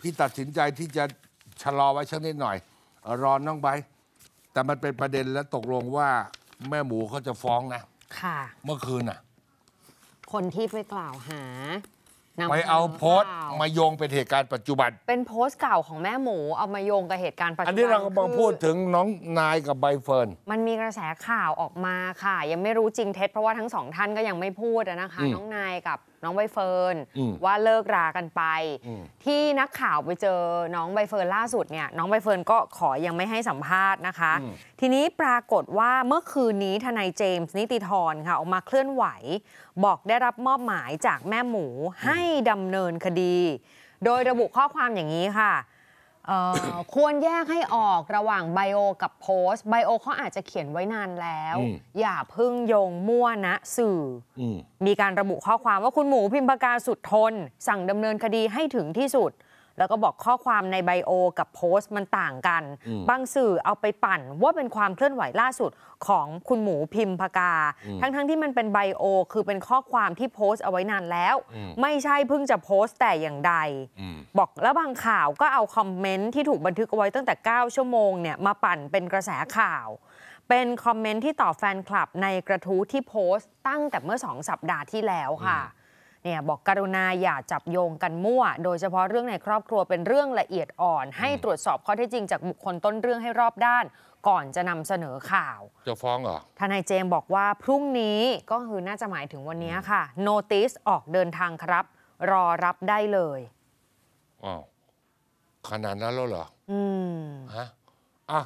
พี่ตัดสินใจที่จะชะลอไว้ชังนิดหน่อย รอน้องไบแต่มันเป็นประเด็นและตกลงว่าแม่หมูเขาจะฟ้องนะค่ะ เมื่อคืนน่ะ คนที่ไปกล่าวหาไปเอาโพสต์มาโยงเป็นเหตุการณ์ ปัจจุบัน เป็นโพสต์เก่าของแม่หมูเอามาโยงกับเหตุการณ์ปัจจุบัน อันนี้เรากำลังพูดถึงน้องนายกับใบเฟิร์น มันมีกระแสข่าวออกมาค่ะ ยังไม่รู้จริงเท็จเพราะว่าทั้งสองท่านก็ยังไม่พูดนะคะ น้องนายกับน้องใบเฟิร์น ว่าเลิกรากันไป ที่นักข่าวไปเจอน้องใบเฟิร์นล่าสุดเนี่ยน้องใบเฟิร์นก็ขอยังไม่ให้สัมภาษณ์นะคะ ทีนี้ปรากฏว่าเมื่อคืนนี้ทนายเจมส์นิติธรค่ะออกมาเคลื่อนไหวบอกได้รับมอบหมายจากแม่หมูให้ดำเนินคดี โดยระบุข้อความอย่างนี้ค่ะ ควรแยกให้ออกระหว่างไบโอกับโพสไบโอเขาอาจจะเขียนไว้นานแล้ว อย่าพึ่งโยงมั่วนะสื่ออมมีการระบุข้อความว่าคุณหมูพิมพ์ประกาศสุดทน สั่งดำเนินคดีให้ถึงที่สุดแล้วก็บอกข้อความในไบโอกับโพสต์มันต่างกัน บางสื่อเอาไปปั่น ว่าเป็นความเคลื่อนไหวล่าสุดของคุณหมูพิมพากา ทั้งๆทที่มันเป็นไบโอคือเป็นข้อความที่โพสต์เอาไว้นานแล้ว ไม่ใช่เพิ่งจะโพสต์แต่อย่างใด บอกแล้วบางข่าวก็เอาคอมเมนต์ที่ถูกบันทึกเอาไว้ตั้งแต่ 9 ชั่วโมงเนี่ยมาปั่นเป็นกระแสข่าว เป็นคอมเมนต์ที่ตอบแฟนคลับ ในกระทู้ที่โพสต์ตั้งแต่เมื่อสองสัปดาห์ที่แล้วค่ะเนี่ยบอกกรุณาอย่าจับโยงกันมั่ว โดยเฉพาะเรื่องในครอบครัวเป็นเรื่องละเอียดอ่อน ให้ตรวจสอบข้อเท็จจริงจากบุคคลต้นเรื่องให้รอบด้าน ก่อนจะนำเสนอข่าว จะฟ้องเหรอทนายเจมส์บอกว่าพรุ่งนี้ก็คือน่าจะหมายถึงวันนี้ค่ะโนติสออกเดินทางครับ รอรับได้เลยอ้าวขนาดนั้นแล้วเหรออืมฮะอ่ะ